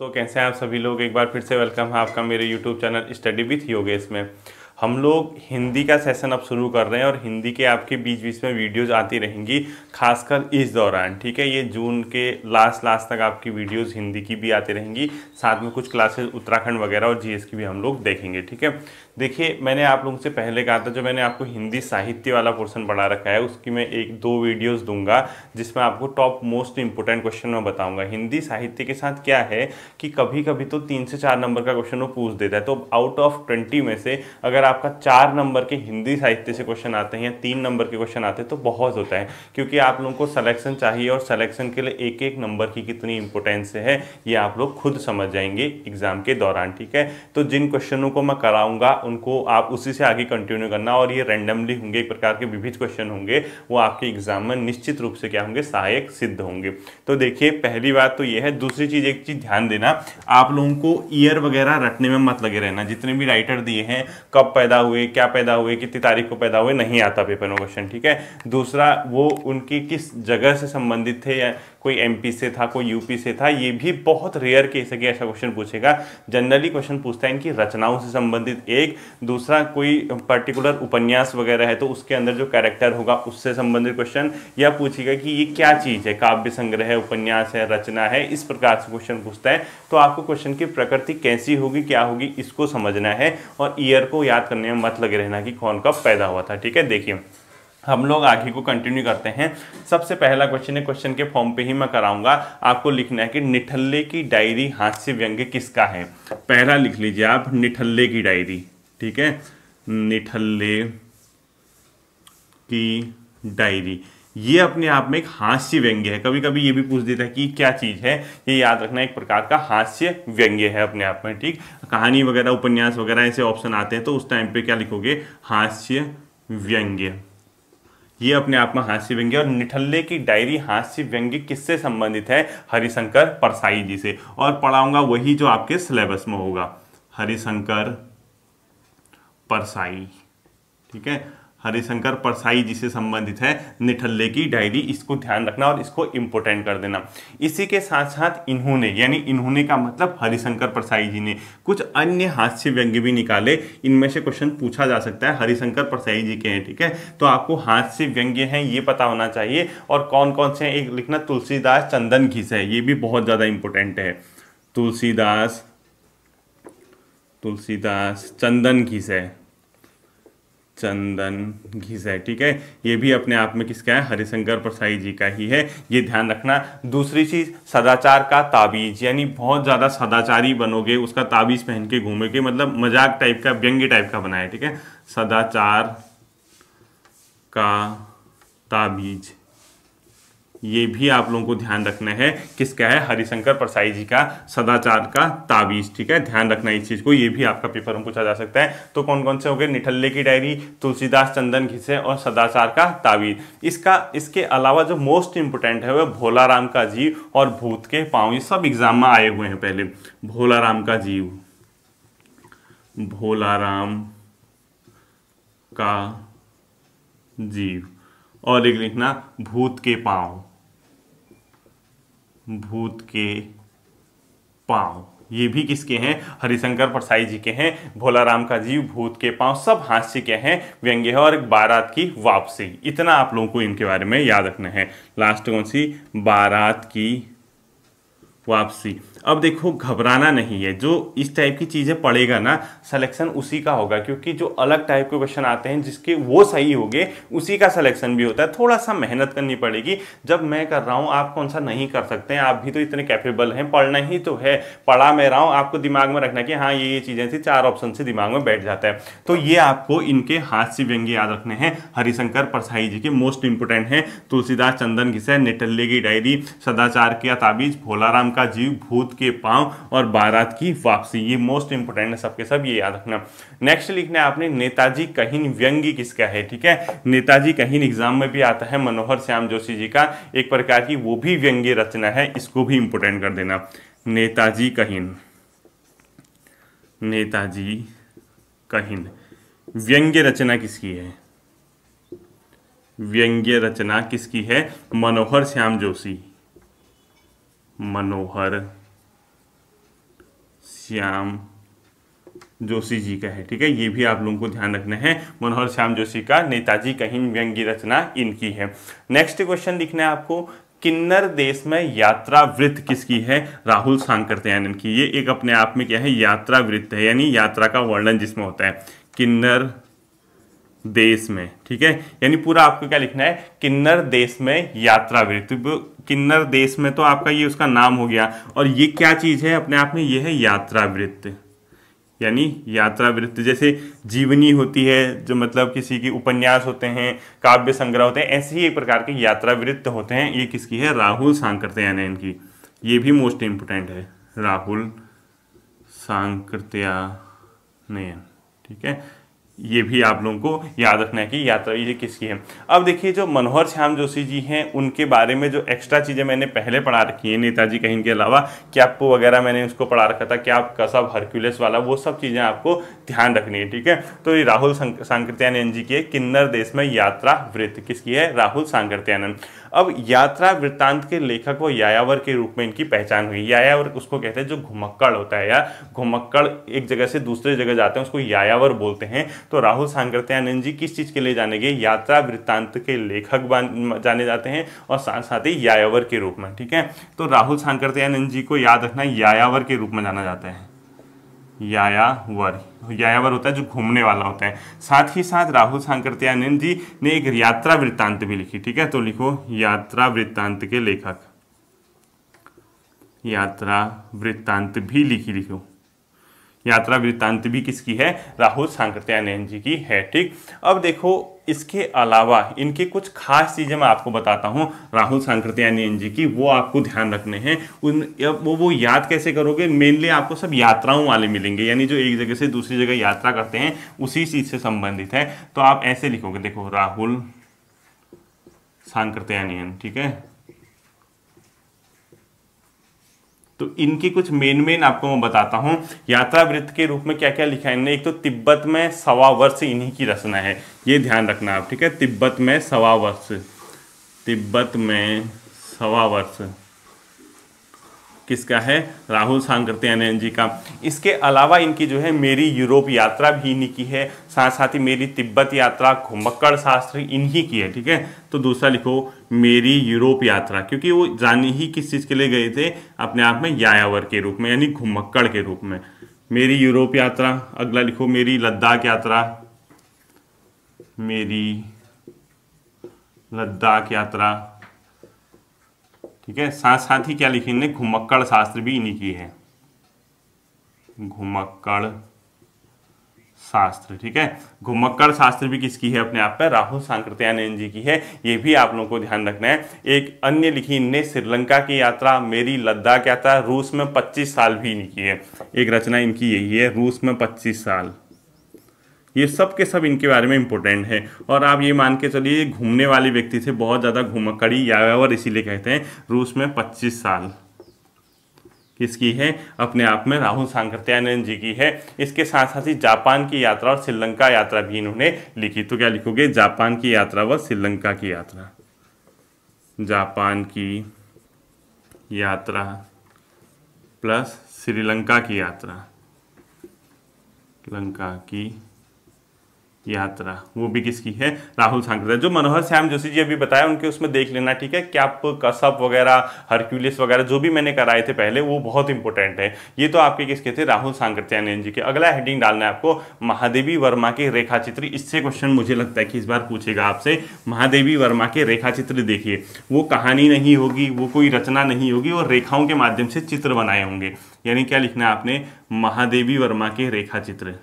दोस्तों कैसे हैं आप सभी लोग एक बार फिर से वेलकम है आपका मेरे YouTube channel study with Yogesh में हम लोग हिंदी का सेशन अब शुरू कर रहे हैं और हिंदी के आपके बीच बीच में वीडियोज़ आती रहेंगी खासकर इस दौरान ठीक है ये जून के लास्ट लास्ट तक आपकी वीडियोज़ हिंदी की भी आती रहेंगी साथ में कुछ क्लासेज उत्तराखंड वगैरह और जी की भी हम लोग देखेंगे ठीक है देखिए मैंने आप लोगों से पहले कहा था जो मैंने आपको हिंदी साहित्य वाला पोर्सन पढ़ा रखा है उसकी मैं एक दो वीडियोस दूंगा जिसमें आपको टॉप मोस्ट इंपोर्टेंट क्वेश्चन मैं बताऊंगा हिंदी साहित्य के साथ क्या है कि कभी कभी तो तीन से चार नंबर का क्वेश्चन वो पूछ देता है तो आउट ऑफ ट्वेंटी में से अगर आपका चार नंबर के हिंदी साहित्य से क्वेश्चन आते हैं या तीन नंबर के क्वेश्चन आते हैं तो बहुत होता है क्योंकि आप लोगों को सलेक्शन चाहिए और सलेक्शन के लिए एक एक नंबर की कितनी इंपॉर्टेंस है ये आप लोग खुद समझ जाएंगे एग्जाम के दौरान ठीक है तो जिन क्वेश्चनों को मैं कराऊंगा उनको आप उसी से आगे कंटिन्यू करना और ये रैंडमली होंगे एक प्रकार के विभिन्न क्वेश्चन होंगे वो आपके एग्जाम में निश्चित रूप से क्या होंगे सहायक सिद्ध होंगे तो देखिए पहली बात तो ये है दूसरी चीज़ एक चीज़ ध्यान देना आप लोगों को ईयर वगैरह रटने में मत लगे रहना जितने भी राइटर दिए हैं कब पैदा हुए क्या पैदा हुए कितनी तारीख को पैदा हुए नहीं आता पेपर में क्वेश्चन ठीक है दूसरा वो उनकी किस जगह से संबंधित थे या कोई एमपी से था कोई यूपी से था ये भी बहुत रेयर केस है कि ऐसा क्वेश्चन पूछेगा जनरली क्वेश्चन पूछता है इनकी रचनाओं से संबंधित एक दूसरा कोई पर्टिकुलर उपन्यास वगैरह है तो उसके अंदर जो कैरेक्टर होगा उससे संबंधित क्वेश्चन या पूछेगा कि ये क्या चीज़ है काव्य संग्रह है उपन्यास है रचना है इस प्रकार से क्वेश्चन पूछता है तो आपको क्वेश्चन की प्रकृति कैसी होगी क्या होगी इसको समझना है और ईयर को याद करने में मत लगे रहना कि कौन कब पैदा हुआ था ठीक है देखिए हम लोग आगे को कंटिन्यू करते हैं सबसे पहला क्वेश्चन है क्वेश्चन के फॉर्म पे ही मैं कराऊंगा आपको लिखना है कि निठल्ले की डायरी हास्य व्यंग्य किसका है पहला लिख लीजिए आप निठल्ले की डायरी ठीक है निठल्ले की डायरी ये अपने आप में एक हास्य व्यंग्य है कभी कभी ये भी पूछ देता है कि क्या चीज़ है ये याद रखना एक प्रकार का हास्य व्यंग्य है अपने आप में ठीक कहानी वगैरह उपन्यास वगैरह ऐसे ऑप्शन आते हैं तो उस टाइम पे क्या लिखोगे हास्य व्यंग्य ये अपने आप में हास्य व्यंग्य और निठल्ले की डायरी हास्य व्यंग्य किससे संबंधित है हरिशंकर परसाई जी से और पढ़ाऊंगा वही जो आपके सिलेबस में होगा हरिशंकर परसाई ठीक है हरिशंकर परसाई जिसे संबंधित है निठल्ले की डायरी इसको ध्यान रखना और इसको इम्पोर्टेंट कर देना इसी के साथ साथ इन्होंने यानी इन्होंने का मतलब हरिशंकर परसाई जी ने कुछ अन्य हास्य व्यंग्य भी निकाले इनमें से क्वेश्चन पूछा जा सकता है हरिशंकर परसाई जी के हैं ठीक है तो आपको हास्य व्यंग्य हैं ये पता होना चाहिए और कौन कौन से हैं एक लिखना तुलसीदास चंदन घिस है ये भी बहुत ज़्यादा इंपॉर्टेंट है तुलसीदास तुलसीदास चंदन घिस है चंदन घिस है ठीक है ये भी अपने आप में किसका है हरिशंकर प्रसाई जी का ही है ये ध्यान रखना दूसरी चीज सदाचार का ताबीज यानी बहुत ज़्यादा सदाचारी बनोगे उसका ताबीज पहन के घूमोगे मतलब मजाक टाइप का व्यंग्य टाइप का बनाया ठीक है सदाचार का ताबीज ये भी आप लोगों को ध्यान रखना है किसका है हरिशंकर परसाई जी का सदाचार का ताबीज ठीक है ध्यान रखना इस चीज़ को ये भी आपका पेपर में पूछा जा सकता है तो कौन कौन से हो गए निठल्ले की डायरी तुलसीदास चंदन घिसे और सदाचार का ताबीज इसका इसके अलावा जो मोस्ट इंपोर्टेंट है वह भोला राम का जीव और भूत के पाँव ये सब एग्जाम में आए हुए हैं पहले भोला राम का जीव भोला राम का जीव और एक लिखना भूत के पाँव भूत के पांव ये भी किसके हैं हरिशंकर परसाई जी के हैं भोला राम का जीव भूत के पांव सब हास्य के हैं व्यंग्य है और एक बारात की वापसी इतना आप लोगों को इनके बारे में याद रखना है लास्ट कौन सी बारात की वापसी अब देखो घबराना नहीं है जो इस टाइप की चीज़ें पड़ेगा ना सिलेक्शन उसी का होगा क्योंकि जो अलग टाइप के क्वेश्चन आते हैं जिसके वो सही हो गए उसी का सिलेक्शन भी होता है थोड़ा सा मेहनत करनी पड़ेगी जब मैं कर रहा हूँ आप कौन सा नहीं कर सकते हैं आप भी तो इतने कैपेबल हैं पढ़ना ही तो है पढ़ा मैं रहा हूँ आपको दिमाग में रखना कि हाँ ये ये चीज़ें थी चार ऑप्शन से दिमाग में बैठ जाता है तो ये आपको इनके हाथ से व्यंग्य याद रखने हैं हरिशंकर परसाई जी के मोस्ट इंपोर्टेंट हैं तुलसीदास चंदन घिसे नेटल्ले की डायरी सदाचार का ताबीज भोलाराम का जीव भूत दूध के पांव और बारात की वापसी ये मोस्ट इंपोर्टेंट है सबके सब ये याद रखना नेक्स्ट लिखना है आपने नेताजी कहीन व्यंगी किसका है ठीक है नेताजी कहीन एग्जाम में भी आता है मनोहर श्याम जोशी जी का एक प्रकार की वो भी व्यंग्य रचना है इसको भी इंपोर्टेंट कर देना नेताजी कहीन नेताजी कहीन व्यंग्य रचना किसकी है व्यंग्य रचना किसकी है मनोहर श्याम जोशी मनोहर श्याम जोशी जी का है ठीक है ये भी आप लोगों को ध्यान रखना है मनोहर श्याम जोशी का नेताजी कहीं व्यंगी रचना इनकी है नेक्स्ट क्वेश्चन लिखना है आपको किन्नर देश में यात्रा वृत्त किसकी है राहुल सांकरत्यानन की ये एक अपने आप में क्या है यात्रा वृत्त है यानी यात्रा का वर्णन जिसमें होता है किन्नर देश में ठीक है यानी पूरा आपको क्या लिखना है किन्नर देश में यात्रा वृत्त किन्नर देश में तो आपका ये उसका नाम हो गया और ये क्या चीज़ है अपने आप में ये है यात्रा वृत्त यानी यात्रा वृत्त जैसे जीवनी होती है जो मतलब किसी की उपन्यास होते हैं काव्य संग्रह होते हैं ऐसे ही एक प्रकार के यात्रा वृत्त होते हैं ये किसकी है राहुल सांकृत्यायन इनकी ये भी मोस्ट इम्पोर्टेंट है राहुल सांकृत्यायन ठीक है ये भी आप लोगों को याद रखना है कि यात्रा ये किसकी है अब देखिए जो मनोहर श्याम जोशी जी हैं उनके बारे में जो एक्स्ट्रा चीज़ें मैंने पहले पढ़ा रखी हैं नेताजी कहीं के अलावा कैप्पो वगैरह मैंने उसको पढ़ा रखा था क्या आप कसब हरक्यूलेस वाला वो सब चीज़ें आपको ध्यान रखनी है ठीक है तो ये राहुल सांकृत्यानंद जी की किन्नर देश में यात्रा वृत्त किसकी है राहुल सांकृत्यानंद अब यात्रा वृत्तांत के लेखक व यायावर के रूप में इनकी पहचान हुई यायावर उसको कहते हैं जो घुमक्कड़ होता है या घुमक्कड़ एक जगह से दूसरे जगह जाते हैं उसको यायावर बोलते हैं तो राहुल सांकृत्यानंद जी किस चीज़ के लिए जाने गए यात्रा वृत्तांत के लेखक जाने जाते हैं और साथ साथ ही यायावर के रूप में ठीक है तो राहुल सांकृत्यानंद जी को याद रखना यायावर के रूप में जाना जाता है यायावर यायावर होता है जो घूमने वाला होता है साथ ही साथ राहुल सांकृत्यानंद जी ने एक यात्रा वृत्तांत भी लिखी ठीक है तो लिखो यात्रा वृत्तांत के लेखक यात्रा वृत्तांत भी लिखी लिखो यात्रा वृत्तांत भी किसकी है राहुल सांकृत्यायन जी की है ठीक अब देखो इसके अलावा इनके कुछ खास चीज़ें मैं आपको बताता हूँ राहुल सांकृत्यायन जी की वो आपको ध्यान रखने हैं उन वो वो याद कैसे करोगे मेनली आपको सब यात्राओं वाले मिलेंगे यानी जो एक जगह से दूसरी जगह यात्रा करते हैं उसी चीज़ से संबंधित है तो आप ऐसे लिखोगे देखो राहुल सांकृत्यायन ठीक है तो इनकी कुछ मेन मेन आपको मैं बताता हूँ यात्रा वृत्त के रूप में क्या क्या लिखा है एक तो तिब्बत में सवा वर्ष इन्हीं की रचना है ये ध्यान रखना आप ठीक है तिब्बत में सवा वर्ष तिब्बत में सवा वर्ष किसका है राहुल सांग हैं एन जी का इसके अलावा इनकी जो है मेरी यूरोप यात्रा भी इन्हीं की है साथ साथ ही मेरी तिब्बत यात्रा घुमक्कड़ शास्त्र इन्हीं की है ठीक है तो दूसरा लिखो मेरी यूरोप यात्रा क्योंकि वो जाने ही किस चीज़ के लिए गए थे अपने आप में यायावर के रूप में यानी घुमक्कड़ के रूप में मेरी यूरोप यात्रा अगला लिखो मेरी लद्दाख यात्रा मेरी लद्दाख यात्रा ठीक है साथ साथ ही क्या लिखेंगे घुमक्कड़ शास्त्र भी इन्हीं की है घुमक्कड़ शास्त्र ठीक है घुमक्कड़ शास्त्र भी किसकी है अपने आप पर राहुल सांकृत्यानंद जी की है ये भी आप लोगों को ध्यान रखना है एक अन्य लिखी इनने श्रीलंका की यात्रा मेरी लद्दाख यात्रा रूस में 25 साल भी इनकी है एक रचना इनकी यही है रूस में 25 साल ये सब के सब इनके बारे में इंपॉर्टेंट है और आप ये मान के चलिए घूमने वाले व्यक्ति थे बहुत ज़्यादा घुमकड़ी यावर इसीलिए कहते हैं रूस में 25 साल किसकी है अपने आप में राहुल सांकृत्यानंद जी की है इसके साथ साथ ही जापान की यात्रा और श्रीलंका यात्रा भी इन्होंने लिखी तो क्या लिखोगे जापान की यात्रा व श्रीलंका की यात्रा जापान की यात्रा प्लस श्रीलंका की यात्रा लंका की यात्रा वो भी किसकी है राहुल सांकृता जो मनोहर श्याम जोशी जी अभी बताया उनके उसमें देख लेना ठीक है कैप कसअप वगैरह हरक्यूलिस वगैरह जो भी मैंने कराए थे पहले वो बहुत इंपॉर्टेंट है ये तो आपके किसके थे राहुल सांकृत्यान जी के अगला हेडिंग डालना है आपको महादेवी वर्मा के रेखा चित्र इससे क्वेश्चन मुझे लगता है कि इस बार पूछेगा आपसे महादेवी वर्मा के रेखा चित्र देखिए वो कहानी नहीं होगी वो कोई रचना नहीं होगी और रेखाओं के माध्यम से चित्र बनाए होंगे यानी क्या लिखना है आपने महादेवी वर्मा के रेखा चित्र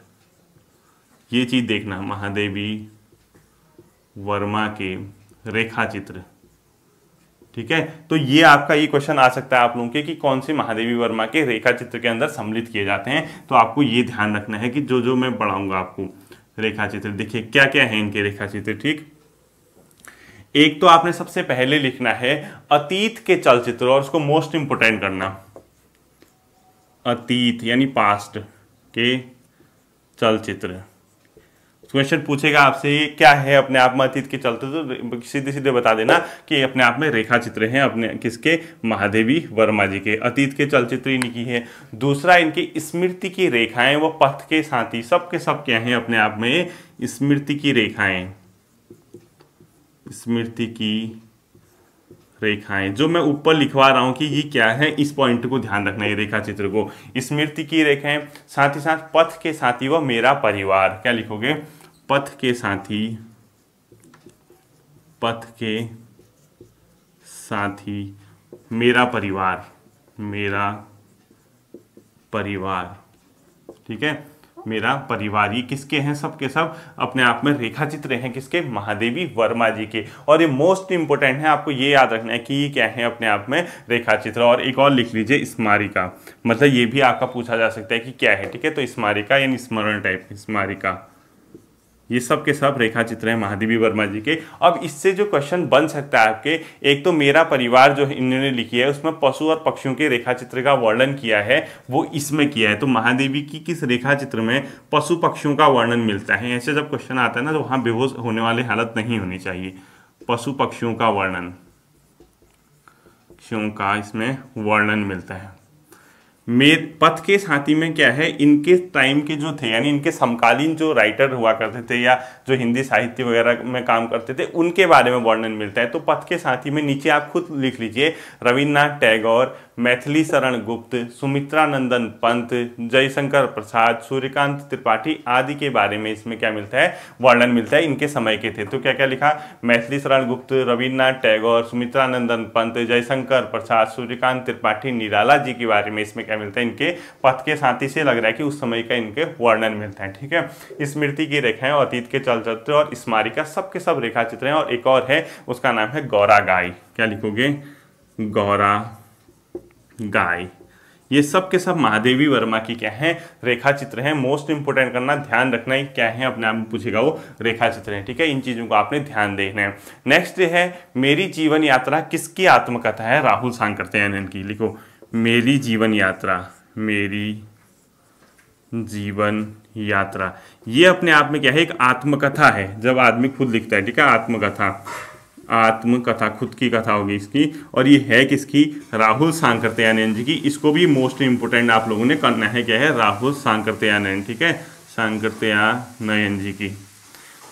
ये चीज़ देखना महादेवी वर्मा के रेखा चित्र ठीक है तो ये आपका ये क्वेश्चन आ सकता है आप लोगों के कि कौन से महादेवी वर्मा के रेखा चित्र के अंदर सम्मिलित किए जाते हैं तो आपको ये ध्यान रखना है कि जो जो मैं बढ़ाऊंगा आपको रेखा चित्र देखिए क्या क्या है इनके रेखा चित्र ठीक एक तो आपने सबसे पहले लिखना है अतीत के चलचित्र और उसको मोस्ट इंपोर्टेंट करना अतीत यानी पास्ट के चलचित्र क्वेश्चन पूछेगा आपसे क्या है अपने आप में अतीत के चलते तो सीधे सीधे बता देना कि अपने आप में रेखा चित्र हैं अपने किसके महादेवी वर्मा जी के अतीत के चलचित्र इनकी है दूसरा इनकी स्मृति की रेखाएं वो पथ के साथी सबके सब क्या हैं अपने आप में स्मृति की रेखाएं स्मृति की रेखाएं जो मैं ऊपर लिखवा रहा हूं कि ये क्या है इस पॉइंट को ध्यान रखना है रेखा चित्र को स्मृति की रेखाएं साथ ही साथ पथ के साथ ही वह मेरा परिवार क्या लिखोगे पथ के साथी पथ के साथी मेरा परिवार मेरा परिवार ठीक है मेरा परिवार ये किसके हैं सब के सब अपने आप में रेखा चित्र हैं किसके महादेवी वर्मा जी के और ये मोस्ट इंपॉर्टेंट है आपको ये याद रखना है कि ये क्या है अपने आप में रेखा चित्र और एक और लिख लीजिए स्मारिका मतलब ये भी आपका पूछा जा सकता है कि क्या है ठीक है तो स्मारिका यानी स्मरण टाइप स्मारिका ये सब के सब रेखा चित्र हैं महादेवी वर्मा जी के अब इससे जो क्वेश्चन बन सकता है आपके एक तो मेरा परिवार जो इन्होंने लिखी है उसमें पशु और पक्षियों के रेखा चित्र का वर्णन किया है वो इसमें किया है तो महादेवी की किस रेखा चित्र में पशु पक्षियों का वर्णन मिलता है ऐसे जब क्वेश्चन आता है ना तो वहाँ बेहोश होने वाली हालत नहीं होनी चाहिए पशु पक्षियों का वर्णन पक्षियों का इसमें वर्णन मिलता है मेद पथ के साथी में क्या है इनके टाइम के जो थे यानी इनके समकालीन जो राइटर हुआ करते थे या जो हिंदी साहित्य वगैरह में काम करते थे उनके बारे में वर्णन मिलता है तो पथ के साथी में नीचे आप खुद लिख लीजिए रविन्द्रनाथ टैगोर मैथिली शरण गुप्त सुमित्रा नंदन पंत जयशंकर प्रसाद सूर्यकांत त्रिपाठी आदि के बारे में इसमें क्या मिलता है वर्णन मिलता है इनके समय के थे तो क्या क्या लिखा मैथिली शरण गुप्त रविन्द्रनाथ टैगोर सुमित्रा नंदन पंत जयशंकर प्रसाद सूर्यकांत त्रिपाठी निराला जी के बारे में इसमें क्या मिलता है इनके पथ के साथ ही से लग रहा है कि उस समय का इनके वर्णन मिलता है ठीक है स्मृति की रेखाएं और अतीत के चलचित्र और स्मारिका सबके सब रेखा चित्र हैं और एक और है उसका नाम है गौरा गाय क्या लिखोगे गौरा गाय ये सब के सब महादेवी वर्मा की क्या है रेखा चित्र है मोस्ट इंपोर्टेंट करना ध्यान रखना है क्या है अपने आप में पूछेगा वो रेखा चित्र है ठीक है इन चीज़ों को आपने ध्यान देना है नेक्स्ट है मेरी जीवन यात्रा किसकी आत्मकथा है राहुल सांग करते हैं इनकी लिखो मेरी जीवन यात्रा मेरी जीवन यात्रा ये अपने आप में क्या है एक आत्मकथा है जब आदमी खुद लिखता है ठीक है आत्मकथा आत्मकथा खुद की कथा होगी इसकी और ये है किसकी राहुल सांकरत्यानंद जी की इसको भी मोस्ट इंपोर्टेंट आप लोगों ने करना है क्या है राहुल सांकरत्यानंद ठीक है सांकृत्यानयन जी की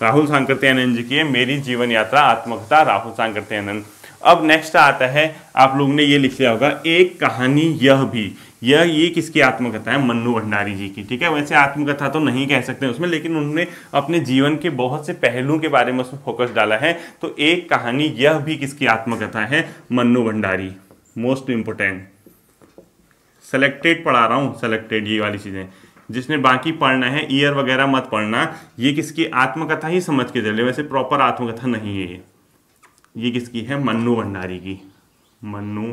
राहुल सांकरत्यानंद जी की है मेरी जीवन यात्रा आत्मकथा राहुल सांकरत्यानंद अब नेक्स्ट आता है आप लोगों ने ये लिख लिया होगा एक कहानी यह भी यह ये किसकी आत्मकथा है मन्नू भंडारी जी की ठीक है वैसे आत्मकथा तो नहीं कह सकते उसमें लेकिन उन्होंने अपने जीवन के बहुत से पहलुओं के बारे में उसमें फोकस डाला है तो एक कहानी यह भी किसकी आत्मकथा है Mannu Bhandari most important selected पढ़ा रहा हूँ सेलेक्टेड ये वाली चीज़ें जिसने बाकी पढ़ना है ईयर वगैरह मत पढ़ना ये किसकी आत्मकथा ही समझ के चले वैसे प्रॉपर आत्मकथा नहीं है ये ये किसकी है मन्नू भंडारी की मन्नू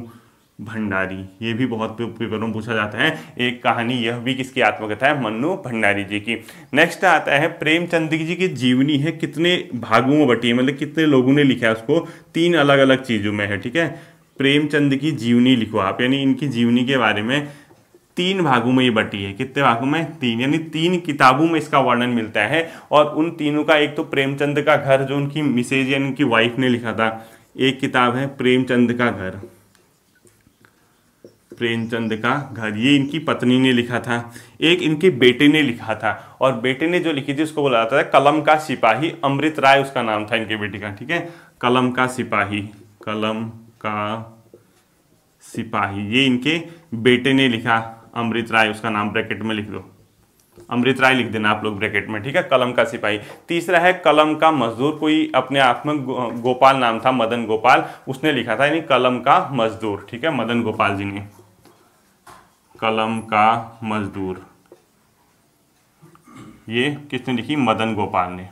भंडारी ये भी बहुत पेपरों में पूछा जाता है एक कहानी यह भी किसकी आत्मकथा है मन्नु भंडारी जी की नेक्स्ट आता है प्रेमचंद जी की जीवनी है कितने भागों में बटी है मतलब कितने लोगों ने लिखा है उसको तीन अलग अलग चीज़ों में है ठीक है प्रेमचंद की जीवनी लिखो आप यानी इनकी जीवनी के बारे में तीन भागों में ये बटी है कितने भागों में तीन यानी तीन किताबों में इसका वर्णन मिलता है और उन तीनों का एक तो प्रेमचंद का घर जो उनकी मिसेज यानी उनकी वाइफ ने लिखा था एक किताब है प्रेमचंद का घर प्रेमचंद का घर ये इनकी पत्नी ने लिखा था एक इनके बेटे ने लिखा था और बेटे ने जो लिखी थी उसको बोला जाता था कलम का सिपाही अमृत राय उसका नाम था इनके बेटे का ठीक है कलम का सिपाही कलम का सिपाही ये इनके बेटे ने लिखा अमृत राय उसका नाम ब्रैकेट में लिख दो अमृत राय लिख देना आप लोग ब्रैकेट में ठीक है कलम का सिपाही तीसरा है कलम का मजदूर कोई अपने आप में गोपाल नाम था मदन गोपाल उसने लिखा था यानी कलम का मजदूर ठीक है मदन गोपाल जी ने कलम का मजदूर ये किसने लिखी मदन गोपाल ने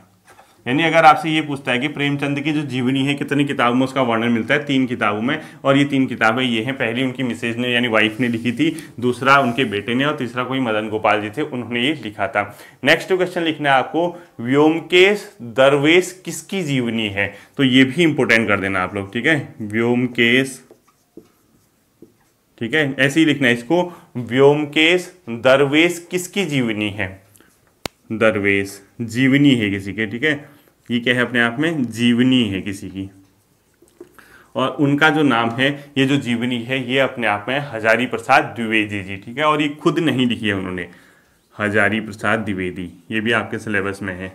यानी अगर आपसे ये पूछता है कि प्रेमचंद की जो जीवनी है कितनी किताबों में उसका वर्णन मिलता है तीन किताबों में और ये तीन किताबें ये हैं पहली उनकी मिसेज ने यानी वाइफ ने लिखी थी दूसरा उनके बेटे ने और तीसरा कोई मदन गोपाल जी थे उन्होंने ये लिखा था नेक्स्ट क्वेश्चन लिखना है आपको व्योमकेश दरवेश किसकी जीवनी है तो ये भी इंपॉर्टेंट कर देना आप लोग ठीक है व्योमकेश ठीक है ऐसे ही लिखना है इसको व्योमकेश दरवेश किसकी जीवनी है दरवेश जीवनी है किसी के ठीक है ये क्या है अपने आप में जीवनी है किसी की और उनका जो नाम है ये जो जीवनी है ये अपने आप में हजारी प्रसाद द्विवेदी जी ठीक है और ये खुद नहीं लिखी है उन्होंने हजारी प्रसाद द्विवेदी ये भी आपके सिलेबस में है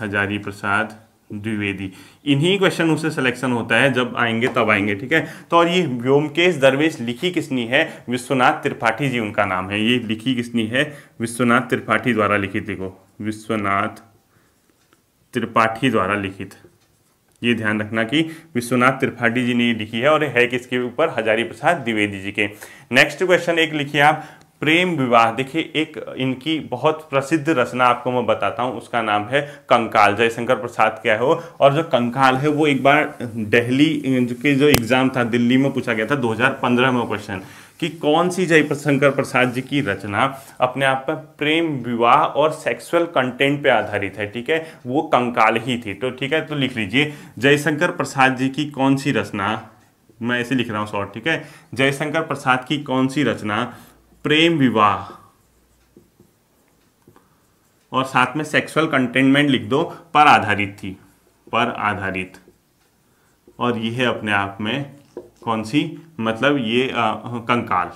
हजारी प्रसाद द्विवेदी इन्हीं क्वेश्चन से सिलेक्शन होता है जब आएंगे तब आएंगे ठीक है तो और ये व्योमकेश दरवेश लिखी किसनी है विश्वनाथ त्रिपाठी जी उनका नाम है ये लिखी किसनी है विश्वनाथ त्रिपाठी द्वारा लिखित देखो विश्वनाथ त्रिपाठी द्वारा लिखित ये ध्यान रखना कि विश्वनाथ त्रिपाठी जी ने ये लिखी है और है किसके ऊपर हजारी प्रसाद द्विवेदी जी के नेक्स्ट क्वेश्चन एक लिखिए आप प्रेम विवाह देखिए एक इनकी बहुत प्रसिद्ध रचना आपको मैं बताता हूँ उसका नाम है कंकाल जयशंकर प्रसाद क्या हो और जो कंकाल है वो एक बार दिल्ली के जो एग्ज़ाम था दिल्ली में पूछा गया था 2015 में क्वेश्चन कि कौन सी जयशंकर प्रसाद जी की रचना अपने आप पर प्रेम विवाह और सेक्सुअल कंटेंट पे आधारित है ठीक है वो कंकाल ही थी तो ठीक है तो लिख लीजिए जयशंकर प्रसाद जी की कौन सी रचना मैं ऐसे लिख रहा हूँ शॉर्ट ठीक है जयशंकर प्रसाद की कौन सी रचना प्रेम विवाह और साथ में सेक्सुअल कंटेनमेंट लिख दो पर आधारित थी पर आधारित और यह अपने आप में कौन सी मतलब ये आ, कंकाल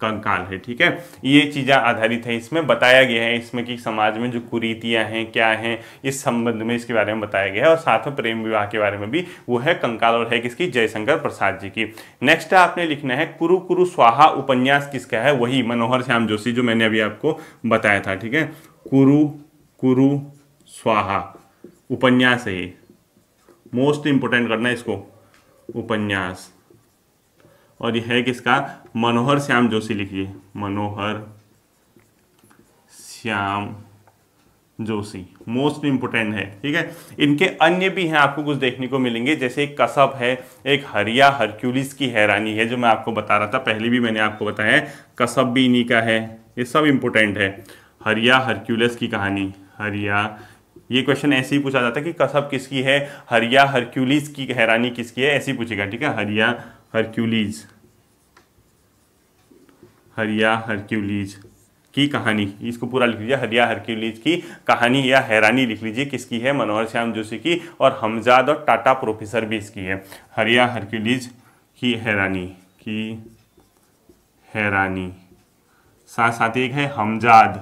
कंकाल है ठीक है ये चीज़ें आधारित है इसमें बताया गया है इसमें कि समाज में जो कुरीतियाँ हैं क्या हैं इस संबंध में इसके बारे में बताया गया है और साथ में प्रेम विवाह के बारे में भी वो है कंकाल और है किसकी जयशंकर प्रसाद जी की नेक्स्ट आपने लिखना है कुरु कुरु स्वाहा उपन्यास किसका है वही मनोहर श्याम जोशी जो मैंने अभी आपको बताया था ठीक है कुरु कुरु स्वाहा उपन्यास है मोस्ट इंपोर्टेंट करना है इसको उपन्यास और ये है किसका मनोहर श्याम जोशी लिखिए मनोहर श्याम जोशी मोस्ट इंपोर्टेंट है ठीक है इनके अन्य भी हैं आपको कुछ देखने को मिलेंगे जैसे एक कसब है एक हरिया हरक्यूलिस की हैरानी है जो मैं आपको बता रहा था पहले भी मैंने आपको बताया कसब भी इन्हीं का है ये सब इंपोर्टेंट है हरिया हरक्यूलस की कहानी हरिया ये क्वेश्चन ऐसे ही पूछा जाता है कि कसब किसकी है हरिया हरक्यूलिस की हैरानी किसकी है ऐसे ही पूछेगा ठीक है हरिया हरक्यूलीज हरिया हरक्यूलीज की कहानी इसको पूरा लिख लीजिए हरिया हरक्यूलीज की कहानी या हैरानी लिख लीजिए किसकी है मनोहर श्याम जोशी की और हमजाद और टाटा प्रोफेसर भी इसकी है हरिया हरक्यूलीज की हैरानी की हैरानी साथ साथ एक है हमजाद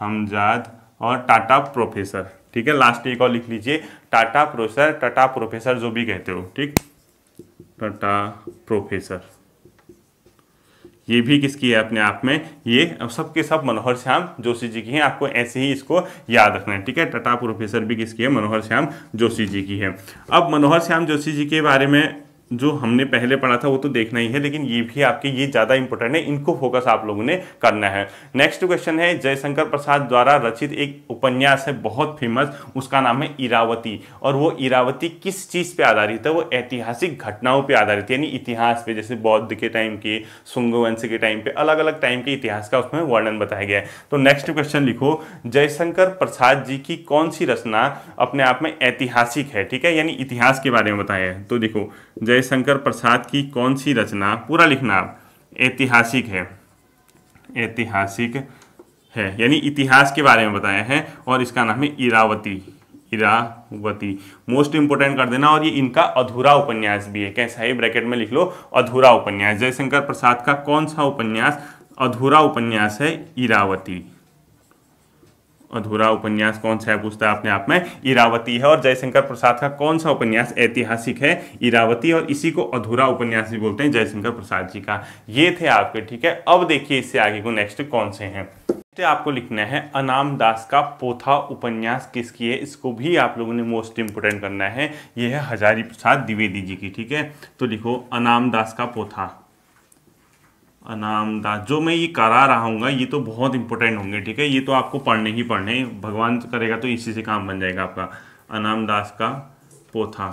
हमजाद और टाटा प्रोफेसर ठीक है लास्ट एक और लिख लीजिए टाटा प्रोफेसर टाटा प्रोफेसर जो भी कहते हो ठीक टाटा प्रोफेसर ये भी किसकी है अपने आप में ये अब सब के सब मनोहर श्याम जोशी जी की हैं आपको ऐसे ही इसको याद रखना है ठीक है टाटा प्रोफेसर भी किसकी है मनोहर श्याम जोशी जी की है अब मनोहर श्याम जोशी जी के बारे में जो हमने पहले पढ़ा था वो तो देखना ही है लेकिन ये भी आपके ये ज़्यादा इंपॉर्टेंट है इनको फोकस आप लोगों ने करना है नेक्स्ट क्वेश्चन है जयशंकर प्रसाद द्वारा रचित एक उपन्यास है बहुत फेमस उसका नाम है इरावती और वो इरावती किस चीज़ पे आधारित है वो ऐतिहासिक घटनाओं पे आधारित है यानी इतिहास पे जैसे बौद्ध के टाइम के सुंगवंश के टाइम पे अलग अलग टाइम के इतिहास का उसमें वर्णन बताया गया है तो नेक्स्ट क्वेश्चन लिखो जयशंकर प्रसाद जी की कौन सी रचना अपने आप में ऐतिहासिक है ठीक है यानी इतिहास के बारे में बताया है तो देखो जयशंकर प्रसाद की कौन सी रचना पूरा लिखना ऐतिहासिक है ऐतिहासिक है यानी इतिहास के बारे में बताया है और इसका नाम है इरावती इरावती मोस्ट इंपोर्टेंट कर देना और ये इनका अधूरा उपन्यास भी है कैसा है ब्रैकेट में लिख लो अधूरा उपन्यास जयशंकर प्रसाद का कौन सा उपन्यास अधूरा उपन्यास है इरावती अधूरा उपन्यास कौन सा है पूछता है अपने आप में इरावती है और जयशंकर प्रसाद का कौन सा उपन्यास ऐतिहासिक है इरावती और इसी को अधूरा उपन्यास भी बोलते हैं जयशंकर प्रसाद जी का ये थे आपके ठीक है अब देखिए इससे आगे को नेक्स्ट कौन से हैं आपको लिखना है अनाम दास का पोथा उपन्यास किसकी है इसको भी आप लोगों ने मोस्ट इम्पोर्टेंट करना है यह है हजारी प्रसाद द्विवेदी जी की ठीक है तो लिखो अनाम दास का पोथा अनामदा जो मैं ये करा रहा हूँ ये तो बहुत इंपॉर्टेंट होंगे ठीक है ये तो आपको पढ़ने ही पढ़ने भगवान करेगा तो इसी से काम बन जाएगा आपका अनामदास का पोथा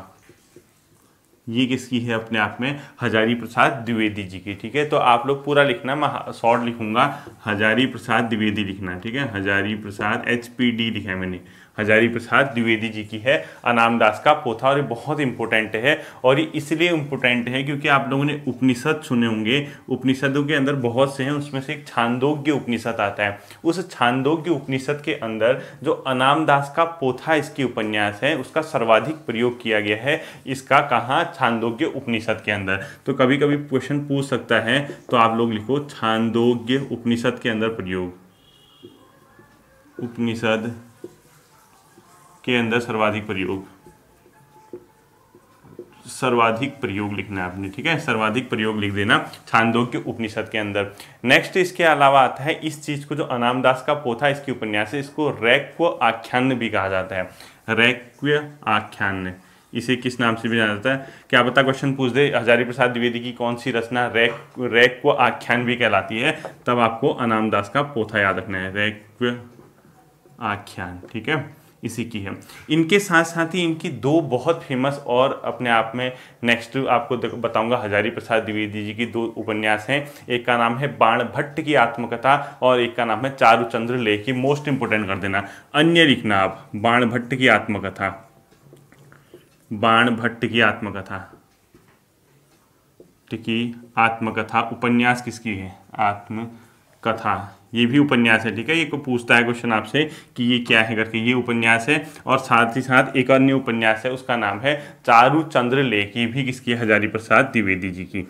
ये किसकी है अपने आप में हजारी प्रसाद द्विवेदी जी की ठीक है तो आप लोग पूरा लिखना मैं शॉर्ट लिखूंगा हजारी प्रसाद द्विवेदी लिखना ठीक है Hazari Prasad H P D लिखा है मैंने हजारी प्रसाद द्विवेदी जी की है अनामदास का पोथा और ये बहुत इंपॉर्टेंट है और ये इसलिए इंपॉर्टेंट है क्योंकि आप लोगों ने उपनिषद सुने होंगे उपनिषदों के अंदर बहुत से हैं उसमें से एक छांदोग्य उपनिषद आता है उस छांदोग्य उपनिषद के अंदर जो अनामदास का पोथा इसकी उपन्यास है उसका सर्वाधिक प्रयोग किया गया है इसका कहाँ छांदोग्य उपनिषद के अंदर तो कभी कभी क्वेश्चन पूछ सकता है तो आप लोग लिखो छांदोग्य उपनिषद के अंदर प्रयोग उपनिषद के अंदर सर्वाधिक प्रयोग सर्वाधिक प्रयोग लिखना आपने ठीक है सर्वाधिक प्रयोग लिख देना छांदों के उपनिषद के अंदर नेक्स्ट इसके अलावा आता है इस चीज को जो अनामदास का पोथा इसके उपन्यास है इसको रैक्व आख्यान भी कहा जाता है रैक्व आख्यान इसे किस नाम से भी जाना जाता है क्या पता क्वेश्चन पूछ दे हजारी प्रसाद द्विवेदी की कौन सी रचना रैक रैक्व आख्यान भी कहलाती है तब आपको अनामदास का पोथा याद रखना है रैक्व आख्यान ठीक है इसी की है इनके साथ साथ ही इनकी दो बहुत फेमस और अपने आप में नेक्स्ट आपको बताऊंगा हजारी प्रसाद द्विवेदी जी की दो उपन्यास हैं एक का नाम है बाण भट्ट की आत्मकथा और एक का नाम है चारुचंद्र चंद्र की मोस्ट इंपोर्टेंट कर देना अन्य लिखना आप बाण भट्ट की आत्मकथा बाण भट्ट की आत्मकथा की आत्मकथा उपन्यास किसकी है आत्मकथा ये भी उपन्यास है ठीक है ये को पूछता है क्वेश्चन आपसे कि ये क्या है करके ये उपन्यास है और साथ ही साथ एक अन्य उपन्यास है उसका नाम है चारू चंद्र लेख ये भी किसकी हजारी प्रसाद द्विवेदी जी की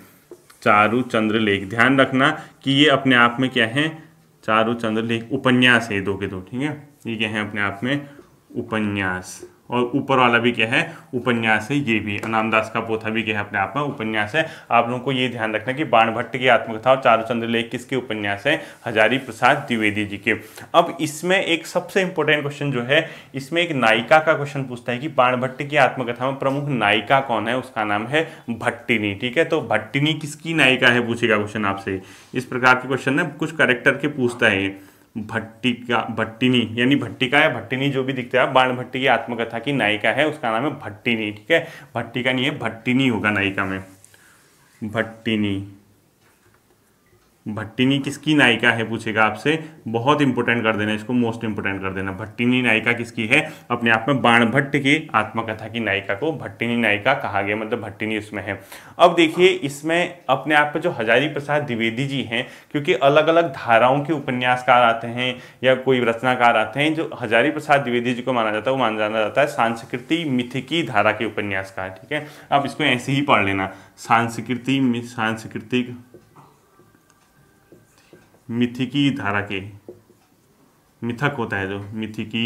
चारू चंद्र लेख ध्यान रखना कि ये अपने आप में क्या है चारू चंद्र लेख उपन्यास है दो के दो ठीक है ये क्या है अपने आप में उपन्यास और ऊपर वाला भी क्या है उपन्यास है ये भी अनामदास का पोथा भी क्या है अपने आप में उपन्यास है आप लोगों को ये ध्यान रखना कि बाण भट्ट की आत्मकथा और चारूचंद्र लेख किसके उपन्यास है हजारी प्रसाद द्विवेदी जी के अब इसमें एक सबसे इंपॉर्टेंट क्वेश्चन जो है इसमें एक नायिका का क्वेश्चन पूछता है कि बाण भट्ट की आत्मकथा में प्रमुख नायिका कौन है उसका नाम है भट्टिनी ठीक है तो भट्टिनी किसकी नायिका है पूछेगा क्वेश्चन आपसे इस प्रकार के क्वेश्चन है कुछ करेक्टर के पूछता है भट्टी का भट्टिनी यानी भट्टिका या भट्टिनी जो भी दिखता है बाण भट्टी की आत्मकथा की नायिका है उसका नाम है भट्टिनी ठीक है भट्टिका नहीं है भट्टिनी होगा नायिका में भट्टिनी भट्टिनी किसकी नायिका है पूछेगा आपसे बहुत इंपॉर्टेंट कर देना इसको मोस्ट इंपॉर्टेंट कर देना भट्टिनी नायिका किसकी है अपने आप में बाण भट्ट की आत्मकथा की नायिका को भट्टिनी नायिका कहा गया मतलब भट्टिनी उसमें है अब देखिए इसमें अपने आप में जो हजारी प्रसाद द्विवेदी जी हैं क्योंकि अलग अलग धाराओं के उपन्यासकार आते हैं या कोई रचनाकार आते हैं जो हजारी प्रसाद द्विवेदी जी को माना जाता है वो माना जाना जाता है सांस्कृति मिथिकी धारा के उपन्यासकार ठीक है आप इसको ऐसे ही पढ़ लेना सांस्कृति सांस्कृतिक मिथिकी धारा के मिथक होता है जो मिथिकी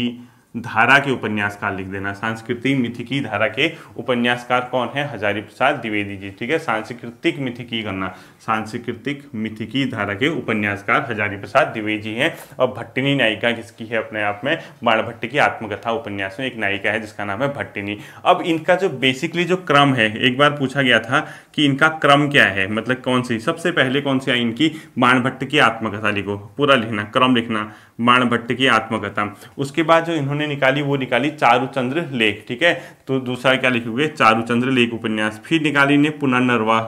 धारा के उपन्यासकार लिख देना सांस्कृतिक मिथिकी धारा के उपन्यासकार कौन है हजारी प्रसाद द्विवेदी जी ठीक है सांस्कृतिक मिथिकी करना सांस्कृतिक मिथिकी धारा के उपन्यासकार हजारी प्रसाद द्विवेदी हैं और भट्टिनी नायिका किसकी है अपने आप में बाण भट्ट की आत्मकथा उपन्यास में एक नायिका है जिसका नाम है भट्टिनी अब इनका जो बेसिकली जो क्रम है एक बार पूछा गया था कि इनका क्रम क्या है मतलब कौन सी सबसे पहले कौन सी आई इनकी बाण भट्ट की आत्मकथा लिखो पूरा लिखना क्रम लिखना भट्ट की आत्मकथा उसके बाद जो इन्होंने निकाली वो निकाली चारूचंद्र लेख ठीक है तो दूसरा क्या लिखे हुए चारूचंद्र लेख उपन्यास फिर निकाली ने पुनर्नरवा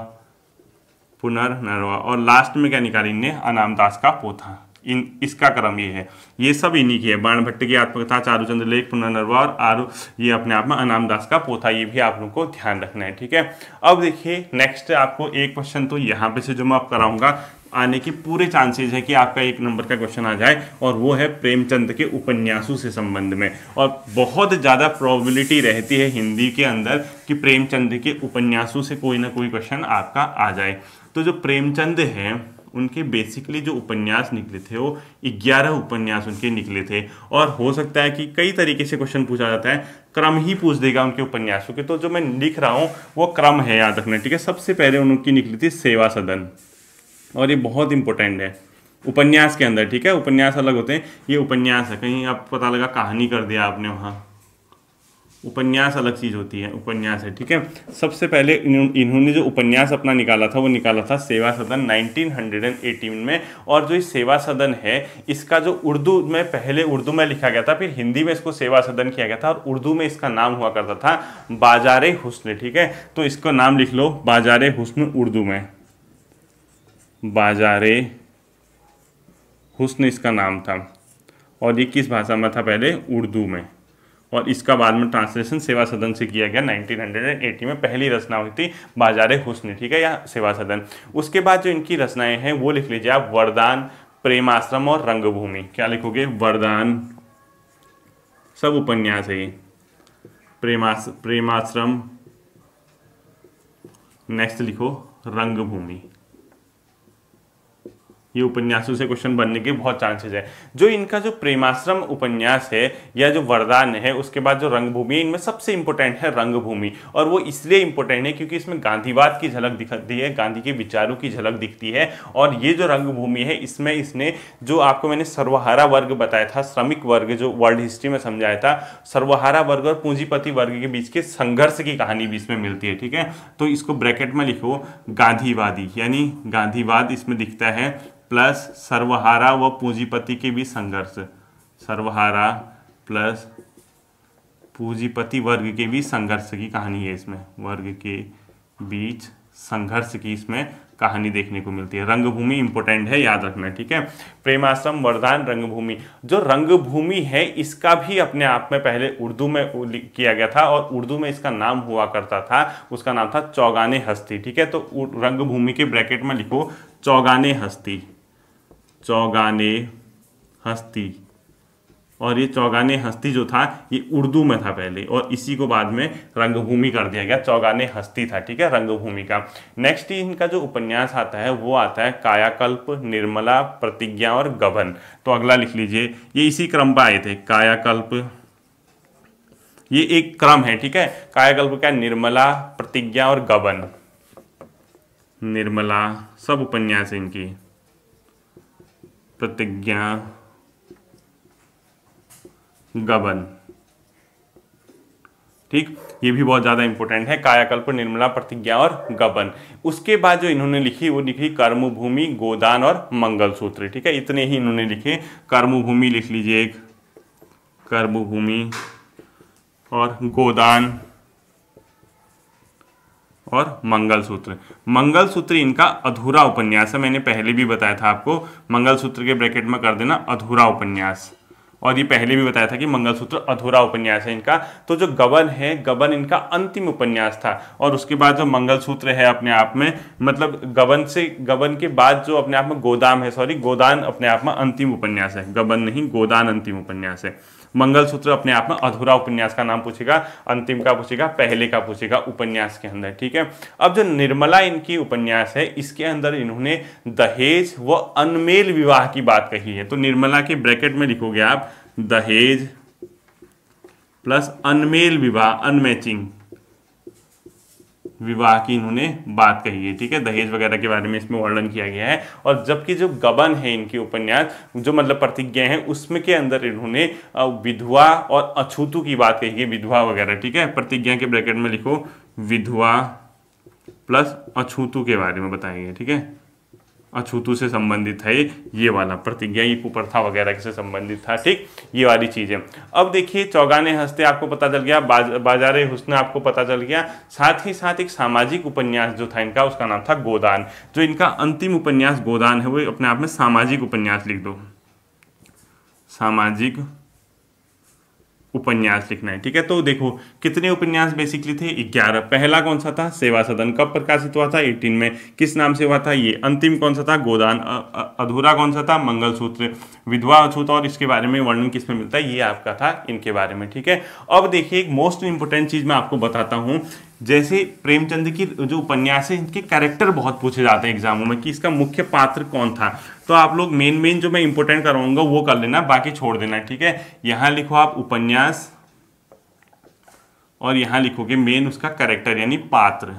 पुनर्नरवा और लास्ट में क्या निकाली ने अनामदास का पोथा इन इसका क्रम ये है ये सब इन्हीं की है भट्ट की आत्मकथा चारूचंद्र लेख पुनर्नरवा और आरु ये अपने आप में अनामदास का पोथा ये भी आप लोगों को ध्यान रखना है ठीक है अब देखिए नेक्स्ट आपको एक क्वेश्चन तो यहाँ पे से जो मैं आप कराऊंगा आने के पूरे चांसेस है कि आपका एक नंबर का क्वेश्चन आ जाए और वो है प्रेमचंद के उपन्यासों से संबंध में और बहुत ज़्यादा प्रोबेबिलिटी रहती है हिंदी के अंदर कि प्रेमचंद के उपन्यासों से कोई ना कोई क्वेश्चन आपका आ जाए तो जो प्रेमचंद हैं उनके बेसिकली जो उपन्यास निकले थे वो ग्यारह उपन्यास उनके निकले थे और हो सकता है कि कई तरीके से क्वेश्चन पूछा जाता है क्रम ही पूछ देगा उनके उपन्यासों के तो जो मैं लिख रहा हूँ वो क्रम है याद रखना ठीक है सबसे पहले उनकी निकली थी सेवा सदन और ये बहुत इंपॉर्टेंट है उपन्यास के अंदर ठीक है उपन्यास अलग होते हैं ये उपन्यास है कहीं आप पता लगा कहानी कर दिया आपने वहाँ उपन्यास अलग चीज़ होती है उपन्यास है ठीक है सबसे पहले इन्होंने जो उपन्यास अपना निकाला था वो निकाला था सेवा सदन 1918 में और जो इस सेवा सदन है इसका जो उर्दू में पहले उर्दू में लिखा गया था फिर हिंदी में इसको सेवा सदन किया गया था और उर्दू में इसका नाम हुआ करता था बाजार हुस्न ठीक है तो इसका नाम लिख लो बाजार हुस्न उर्दू में बाजारे हुस्न इसका नाम था और ये किस भाषा में था पहले उर्दू में और इसका बाद में ट्रांसलेशन सेवा सदन से किया गया 1980 में पहली रचना हुई थी बाजार हुस्न ठीक है या सेवा सदन उसके बाद जो इनकी रचनाएं हैं वो लिख लीजिए आप वरदान प्रेमाश्रम और रंगभूमि क्या लिखोगे वरदान सब उपन्यास है प्रेमास प्रेमाश्रम नेक्स्ट लिखो रंगभूमि ये उपन्यासों से क्वेश्चन बनने के बहुत चांसेस है जो इनका जो प्रेमाश्रम उपन्यास है या जो वरदान है उसके बाद जो रंगभूमि है इनमें सबसे इंपॉर्टेंट है रंगभूमि और वो इसलिए इंपॉर्टेंट है क्योंकि इसमें गांधीवाद की झलक दिखती है गांधी के विचारों की झलक दिखती है और ये जो रंगभूमि है इसमें इसने जो आपको मैंने सर्वहारा वर्ग बताया था श्रमिक वर्ग जो वर्ल्ड हिस्ट्री में समझाया था सर्वहारा वर्ग और पूंजीपति वर्ग के बीच के संघर्ष की कहानी भी इसमें मिलती है ठीक है तो इसको ब्रैकेट में लिखो गांधीवादी यानी गांधीवाद इसमें दिखता है प्लस सर्वहारा व पूंजीपति के बीच संघर्ष सर्वहारा प्लस पूंजीपति वर्ग के बीच संघर्ष की कहानी है इसमें वर्ग के बीच संघर्ष की इसमें कहानी देखने को मिलती है रंगभूमि इंपोर्टेंट है याद रखना ठीक है प्रेमाश्रम वरदान रंगभूमि जो रंगभूमि है इसका भी अपने आप में पहले उर्दू में किया गया था और उर्दू में इसका नाम हुआ करता था उसका नाम था चौगाने हस्ती ठीक है तो रंगभूमि के ब्रैकेट में लिखो चौगाने हस्ती चौगाने हस्ती और ये चौगाने हस्ती जो था ये उर्दू में था पहले और इसी को बाद में रंगभूमि कर दिया गया चौगाने हस्ती था ठीक है रंगभूमि का नेक्स्ट इनका जो उपन्यास आता है वो आता है कायाकल्प निर्मला प्रतिज्ञा और गबन तो अगला लिख लीजिए ये इसी क्रम पर आए थे कायाकल्प ये एक क्रम है ठीक है कायाकल्प क्या निर्मला प्रतिज्ञा और गबन निर्मला सब उपन्यास इनकी प्रतिज्ञा गबन ठीक ये भी बहुत ज़्यादा इंपॉर्टेंट है कायाकल्प निर्मला प्रतिज्ञा और गबन उसके बाद जो इन्होंने लिखी वो लिखी कर्मभूमि गोदान और मंगलसूत्र ठीक है इतने ही इन्होंने लिखे कर्मभूमि लिख लीजिए एक कर्मभूमि और गोदान और मंगल सूत्र मंगल सूत्र इनका अधूरा उपन्यास है मैंने पहले भी बताया था आपको मंगल सूत्र के ब्रैकेट में कर देना अधूरा उपन्यास और ये पहले भी बताया था कि मंगलसूत्र अधूरा उपन्यास है इनका तो जो गबन है गबन इनका अंतिम उपन्यास था और उसके बाद जो मंगलसूत्र है अपने आप में मतलब गबन से गबन के बाद जो अपने आप में गोदाम है सॉरी गोदान अपने आप में अंतिम उपन्यास है गबन नहीं गोदान अंतिम उपन्यास है मंगलसूत्र अपने आप में अधूरा उपन्यास का नाम पूछेगा अंतिम का पूछेगा पहले का पूछेगा उपन्यास के अंदर ठीक है अब जो निर्मला इनकी उपन्यास है इसके अंदर इन्होंने दहेज व अनमेल विवाह की बात कही है तो निर्मला के ब्रैकेट में लिखोगे आप दहेज प्लस अनमेल विवाह अनमैचिंग विवाह की इन्होंने बात कही है ठीक है दहेज वगैरह के बारे में इसमें वर्णन किया गया है और जबकि जो गबन है इनके उपन्यास जो मतलब प्रतिज्ञा है उसमें के अंदर इन्होंने विधवा और अछूतु की बात कही है विधवा वगैरह ठीक है प्रतिज्ञा के ब्रैकेट में लिखो विधवा प्लस अछूतु के बारे में बताएंगे ठीक है अछूतु से संबंधित है ये वाला प्रतिज्ञा ये कुप्रथा वगैरह से संबंधित था ठीक ये वाली चीज़ें अब देखिए चौगाने हंसते आपको पता चल गया बाज, बाजार हुस्न आपको पता चल गया साथ ही साथ एक सामाजिक उपन्यास जो था इनका उसका नाम था गोदान जो इनका अंतिम उपन्यास गोदान है वो अपने आप में सामाजिक उपन्यास लिख दो सामाजिक उपन्यास लिखना है ठीक है तो देखो कितने उपन्यास बेसिकली थे ग्यारह पहला कौन सा था सेवा सदन कब प्रकाशित हुआ था एटीन में किस नाम से हुआ था ये अंतिम कौन सा था गोदान अधूरा कौन सा था मंगलसूत्र विधवा अछूत और इसके बारे में वर्णन किस में मिलता है ये आपका था इनके बारे में ठीक है अब देखिए एक मोस्ट इंपोर्टेंट चीज़ मैं आपको बताता हूँ जैसे प्रेमचंद की जो उपन्यास है इनके कैरेक्टर बहुत पूछे जाते हैं एग्जामों में कि इसका मुख्य पात्र कौन था तो आप लोग मेन मेन जो मैं इंपोर्टेंट कराऊंगा वो कर लेना बाकी छोड़ देना ठीक है यहां लिखो आप उपन्यास और यहां लिखोगे मेन उसका कैरेक्टर यानी पात्र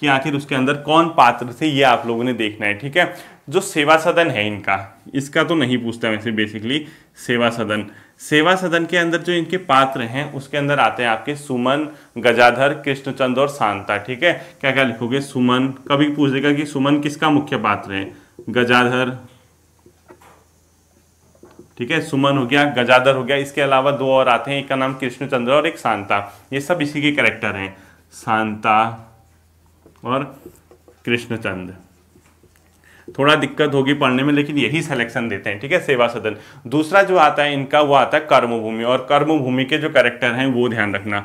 कि आखिर उसके अंदर कौन पात्र थे ये आप लोगों ने देखना है ठीक है जो सेवा सदन है इनका इसका तो नहीं पूछता वैसे बेसिकली सेवा सदन सेवा सदन के अंदर जो इनके पात्र हैं उसके अंदर आते हैं आपके सुमन गजाधर कृष्णचंद और शांता ठीक है क्या क्या लिखोगे सुमन कभी पूछ देगा कि सुमन किसका मुख्य पात्र है गजाधर ठीक है सुमन हो गया गजाधर हो गया इसके अलावा दो और आते हैं एक का नाम कृष्णचंद्र और एक शांता ये सब इसी के करेक्टर हैं शांता और कृष्णचंद्र थोड़ा दिक्कत होगी पढ़ने में लेकिन यही सिलेक्शन देते हैं ठीक है सेवा सदन दूसरा जो आता है इनका वो आता है कर्मभूमि और कर्मभूमि के जो करेक्टर हैं वो ध्यान रखना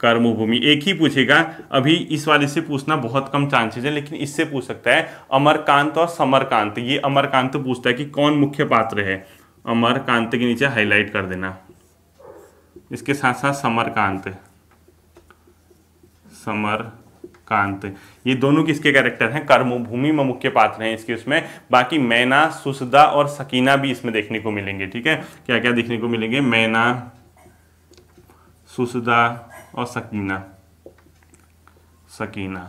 कर्मभूमि एक ही पूछेगा अभी इस वाले से पूछना बहुत कम चांसेस है लेकिन इससे पूछ सकता है अमरकांत और समरकांत ये अमरकांत पूछता है कि कौन मुख्य पात्र है अमरकांत के नीचे हाईलाइट कर देना इसके साथ साथ समरकांत समर कांत ये दोनों किसके कैरेक्टर हैं कर्मभूमि में मुख्य पात्र हैं इसके उसमें बाकी मैना सुसदा और सकीना भी इसमें देखने को मिलेंगे ठीक है क्या क्या देखने को मिलेंगे मैना सुसदा और सकीना सकीना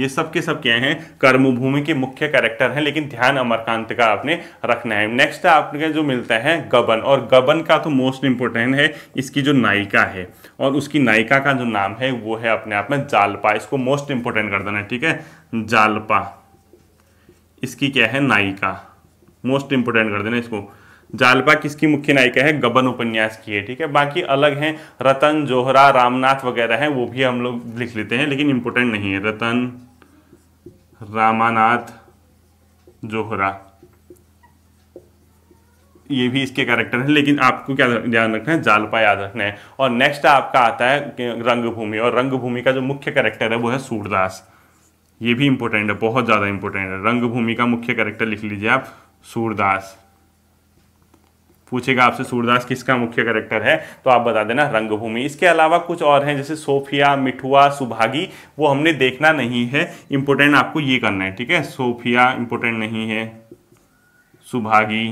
ये सब के सब क्या हैं कर्मभूमि के मुख्य कैरेक्टर हैं लेकिन ध्यान अमरकांत का आपने रखना है नेक्स्ट आपके जो मिलता है गबन और गबन का तो मोस्ट इंपोर्टेंट है इसकी जो नायिका है और उसकी नायिका का जो नाम है वो है अपने आप में जालपा इसको मोस्ट इंपोर्टेंट कर देना ठीक है जालपा इसकी क्या है नायिका मोस्ट इंपोर्टेंट कर देना इसको जालपा किसकी मुख्य नायिका है गबन उपन्यास की है ठीक है बाकी अलग हैं रतन जोहरा रामनाथ वगैरह हैं वो भी हम लोग लिख लेते हैं लेकिन इंपोर्टेंट नहीं है रतन रामानाथ जोहरा ये भी इसके कैरेक्टर हैं लेकिन आपको क्या ध्यान रखना है जालपा याद रखना है और नेक्स्ट आपका आता है रंगभूमि और रंगभूमि का जो मुख्य कैरेक्टर है वो है सूरदास ये भी इंपॉर्टेंट है बहुत ज़्यादा इंपॉर्टेंट है रंगभूमि का मुख्य कैरेक्टर लिख लीजिए आप सूरदास पूछेगा आपसे सूरदास किसका मुख्य करेक्टर है तो आप बता देना रंगभूमि इसके अलावा कुछ और हैं जैसे सोफिया मिठुआ सुभागी वो हमने देखना नहीं है इंपोर्टेंट आपको ये करना है ठीक है सोफिया इंपोर्टेंट नहीं है सुभागी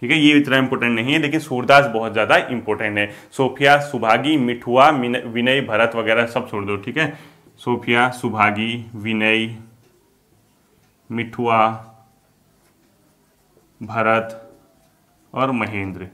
ठीक है ये इतना इंपॉर्टेंट नहीं है लेकिन सूरदास बहुत ज़्यादा इंपॉर्टेंट है सोफिया सुभागी मिठुआ विनय भरत वगैरह सब छोड़ दो ठीक है सोफिया सुभागी विनय मिठुआ भरत और महेंद्र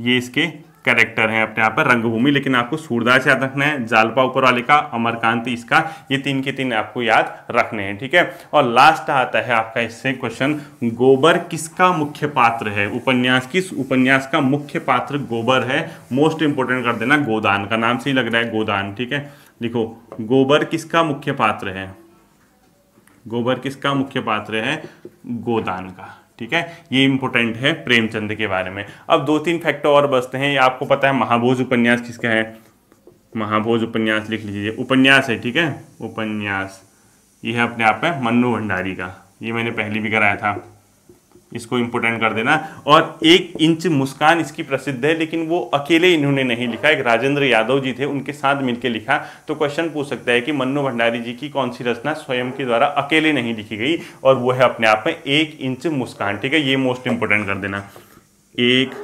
ये इसके कैरेक्टर हैं अपने यहाँ पर रंगभूमि लेकिन आपको सूरदास याद रखना है जालपा ऊपर वाले का अमरकांत इसका ये तीन के तीन आपको याद रखने हैं ठीक है और लास्ट आता है आपका इससे क्वेश्चन गोबर किसका मुख्य पात्र है उपन्यास किस उपन्यास का मुख्य पात्र गोबर है मोस्ट इंपोर्टेंट कर देना गोदान का नाम से ही लग रहा है गोदान ठीक है लिखो गोबर किसका मुख्य पात्र है गोबर किसका मुख्य पात्र है गोदान का ठीक है ये इंपॉर्टेंट है प्रेमचंद के बारे में अब दो तीन फैक्टर और बचते हैं ये आपको पता है महाभोज उपन्यास किसका है महाभोज उपन्यास लिख लीजिए उपन्यास है ठीक है उपन्यास ये है अपने आप में मन्नू भंडारी का ये मैंने पहले भी कराया था इसको इम्पोर्टेंट कर देना और एक इंच मुस्कान इसकी प्रसिद्ध है लेकिन वो अकेले इन्होंने नहीं लिखा एक राजेंद्र यादव जी थे उनके साथ मिलकर लिखा तो क्वेश्चन पूछ सकता है कि मन्नो भंडारी जी की कौन सी रचना स्वयं के द्वारा अकेले नहीं लिखी गई और वो है अपने आप में एक इंच मुस्कान ठीक है ये मोस्ट इंपोर्टेंट कर देना एक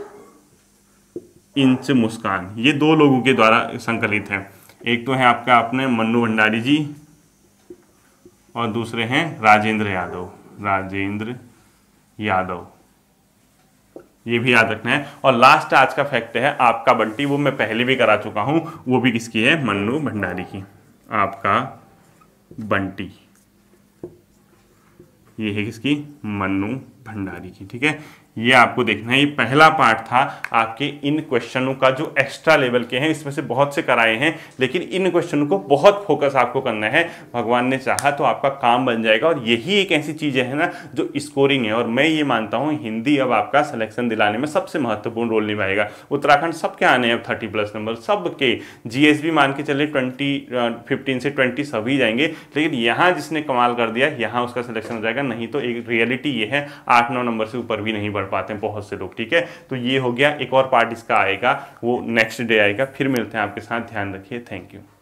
इंच मुस्कान ये दो लोगों के द्वारा संकलित है एक तो है आपका अपने मन्नू भंडारी जी और दूसरे हैं राजेंद्र यादव राजेंद्र यादव ये भी याद रखना है और लास्ट आज का फैक्ट है आपका बंटी वो मैं पहले भी करा चुका हूं वो भी किसकी है मन्नू भंडारी की आपका बंटी ये है किसकी मन्नू भंडारी की ठीक है ये आपको देखना है ये पहला पार्ट था आपके इन क्वेश्चनों का जो एक्स्ट्रा लेवल के हैं इसमें से बहुत से कराए हैं लेकिन इन क्वेश्चनों को बहुत फोकस आपको करना है भगवान ने चाहा तो आपका काम बन जाएगा और यही एक ऐसी चीज़ है ना जो स्कोरिंग है और मैं ये मानता हूँ हिंदी अब आपका सिलेक्शन दिलाने में सबसे महत्वपूर्ण रोल निभाएगा उत्तराखंड सबके आने अब थर्टी प्लस नंबर सबके जी मान के चले ट्वेंटी फिफ्टीन से ट्वेंटी सभी जाएंगे लेकिन यहाँ जिसने कमाल कर दिया यहाँ उसका सिलेक्शन हो जाएगा नहीं तो एक रियलिटी ये है आठ नौ नंबर से ऊपर भी नहीं बढ़ पाते हैं बहुत से लोग ठीक है तो ये हो गया एक और पार्ट इसका आएगा वो नेक्स्ट डे आएगा फिर मिलते हैं आपके साथ ध्यान रखिए थैंक यू